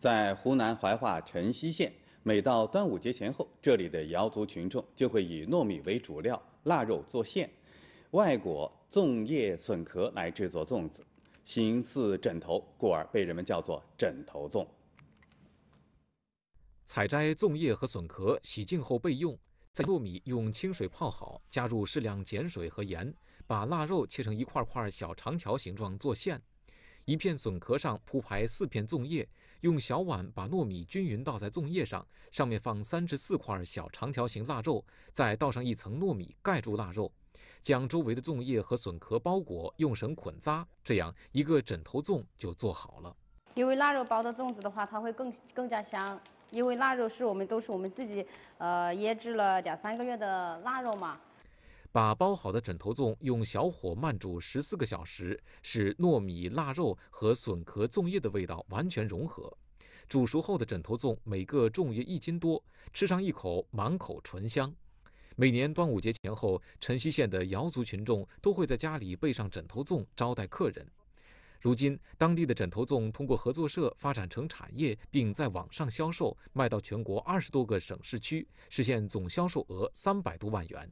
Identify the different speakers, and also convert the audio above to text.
Speaker 1: 在湖南怀化辰溪县，每到端午节前后，这里的瑶族群众就会以糯米为主料，腊肉做馅，外裹粽叶、笋壳来制作粽子，形似枕头，故而被人们叫做“枕头粽”。采摘粽叶和笋壳，洗净后备用。
Speaker 2: 再糯米用清水泡好，加入适量碱水和盐，把腊肉切成一块块小长条形状做馅。一片笋壳上铺排四片粽叶，用小碗把糯米均匀倒在粽叶上，上面放三至四块小长条形腊肉，再倒上一层糯米盖住腊肉，将周围的粽叶和笋壳包裹，用绳捆扎，这样一个枕头粽就做好了。
Speaker 3: 因为腊肉包的粽子的话，它会更更加香，因为腊肉是我们都是我们自己，呃，腌制了两三个月的腊肉嘛。
Speaker 2: 把包好的枕头粽用小火慢煮十四个小时，使糯米、腊肉和笋壳粽叶的味道完全融合。煮熟后的枕头粽每个重约一斤多，吃上一口满口醇香。每年端午节前后，辰溪县的瑶族群众都会在家里备上枕头粽招待客人。如今，当地的枕头粽通过合作社发展成产业，并在网上销售，卖到全国二十多个省市区，实现总销售额三百多万元。